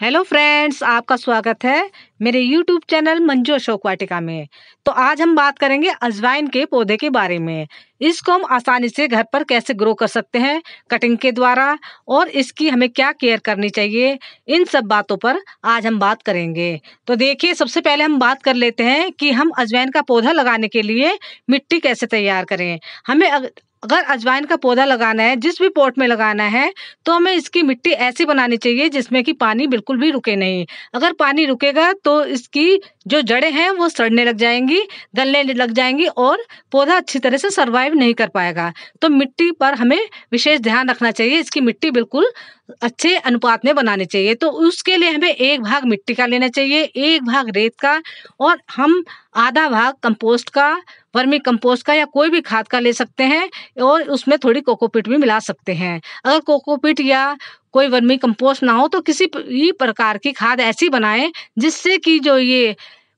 hello friends आपका स्वागत है मेरे यूट्यूब चैनल मंजू अशोक वाटिका में तो आज हम बात करेंगे अजवाइन के पौधे के बारे में इसको हम आसानी से घर पर कैसे ग्रो कर सकते हैं कटिंग के द्वारा और इसकी हमें क्या केयर करनी चाहिए इन सब बातों पर आज हम बात करेंगे तो देखिए सबसे पहले हम बात कर लेते हैं कि हम अजवाइन का पौधा लगाने के लिए मिट्टी कैसे तैयार करें हमें अगर अजवाइन का पौधा लगाना है जिस भी पॉट में लगाना है तो हमें इसकी मिट्टी ऐसी बनानी चाहिए जिसमें कि पानी बिल्कुल भी रुके नहीं अगर पानी रुकेगा तो इसकी जो जड़ें हैं वो सड़ने लग जाएंगी गलने लग जाएंगी और पौधा अच्छी तरह से सर्वाइव नहीं कर पाएगा तो मिट्टी पर हमें विशेष ध्यान रखना चाहिए इसकी मिट्टी बिल्कुल अच्छे अनुपात में बनानी चाहिए तो उसके लिए हमें एक भाग मिट्टी का लेना चाहिए एक भाग रेत का और हम आधा भाग कंपोस्ट का वर्मी कंपोस्ट का या कोई भी खाद का ले सकते हैं और उसमें थोड़ी कोकोपीट भी मिला सकते हैं अगर कोकोपीट या कोई वर्मी कंपोस्ट ना हो तो किसी भी प्रकार की खाद ऐसी बनाएं जिससे कि जो ये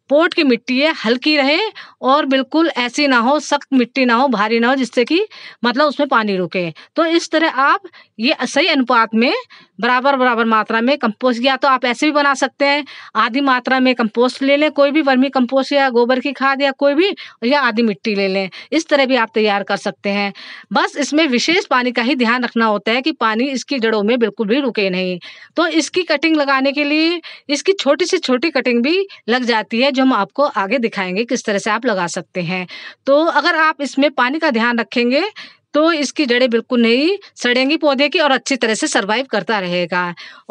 पोर्ट की मिट्टी है हल्की रहे और बिल्कुल ऐसी ना हो सख्त मिट्टी ना हो भारी ना हो जिससे कि मतलब उसमें पानी रुके तो इस तरह आप ये सही अनुपात में बराबर बराबर मात्रा में कंपोस्ट या तो आप ऐसे भी बना सकते हैं आधी मात्रा में कंपोस्ट ले लें कोई भी वर्मी कंपोस्ट या गोबर की खाद या कोई भी या आधी मिट्टी ले लें इस तरह भी आप तैयार कर सकते हैं बस इसमें विशेष पानी का ही ध्यान रखना होता है कि पानी इसकी जड़ों में बिल्कुल भी रुके नहीं तो इसकी कटिंग लगाने के लिए इसकी छोटी से छोटी कटिंग भी लग जाती है जो हम आपको आगे दिखाएंगे किस तरह से आप लगा सकते हैं तो अगर आप इसमें पानी का ध्यान रखेंगे तो इसकी जड़ें बिल्कुल नहीं सड़ेंगी पौधे की और अच्छी तरह से सर्वाइव करता रहेगा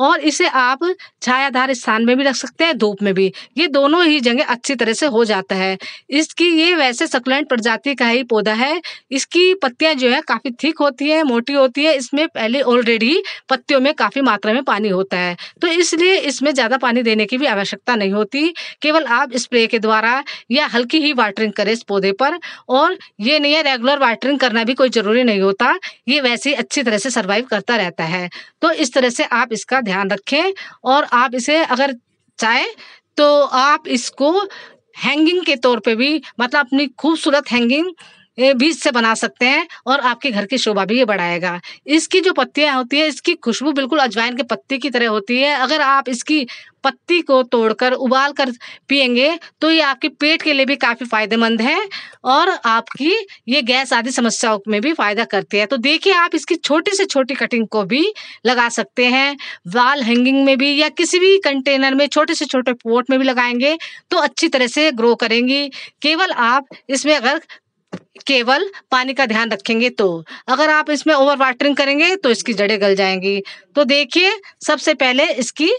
और इसे आप छायाधार स्थान में भी रख सकते हैं धूप में भी ये दोनों ही जगह अच्छी तरह से हो जाता है इसकी ये वैसे सकलेंट प्रजाति का ही पौधा है इसकी पत्तियाँ जो है काफ़ी थिक होती है मोटी होती है इसमें पहले ऑलरेडी पत्तियों में काफ़ी मात्रा में पानी होता है तो इसलिए इसमें ज़्यादा पानी देने की भी आवश्यकता नहीं होती केवल आप स्प्रे के द्वारा या हल्की ही वाटरिंग करें इस पौधे पर और ये नहीं है रेगुलर वाटरिंग करना भी कोई ज़रूरी जरूरी नहीं होता ये वैसे ही अच्छी तरह से सर्वाइव करता रहता है तो इस तरह से आप इसका ध्यान रखें और आप इसे अगर चाहे तो आप इसको हैंगिंग के तौर पे भी मतलब अपनी खूबसूरत हैंगिंग बीज से बना सकते हैं और आपके घर की शोभा भी ये बढ़ाएगा इसकी जो पत्तियाँ होती है इसकी खुशबू बिल्कुल अजवाइन के पत्ते की तरह होती है अगर आप इसकी पत्ती को तोड़कर उबाल कर पियेंगे तो ये आपके पेट के लिए भी काफ़ी फायदेमंद है और आपकी ये गैस आदि समस्याओं में भी फायदा करती है तो देखिए आप इसकी छोटी से छोटी कटिंग को भी लगा सकते हैं वाल हैंगिंग में भी या किसी भी कंटेनर में छोटे से छोटे पोट में भी लगाएंगे तो अच्छी तरह से ग्रो करेंगी केवल आप इसमें अगर केवल पानी का ध्यान रखेंगे तो अगर आप इसमें ओवर वाटरिंग करेंगे तो इसकी जड़ें गल जाएंगी तो देखिए सबसे पहले इसकी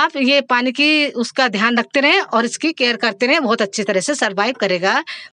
आप ये पानी की उसका ध्यान रखते रहें और इसकी केयर करते रहें बहुत अच्छी तरह से सर्वाइव करेगा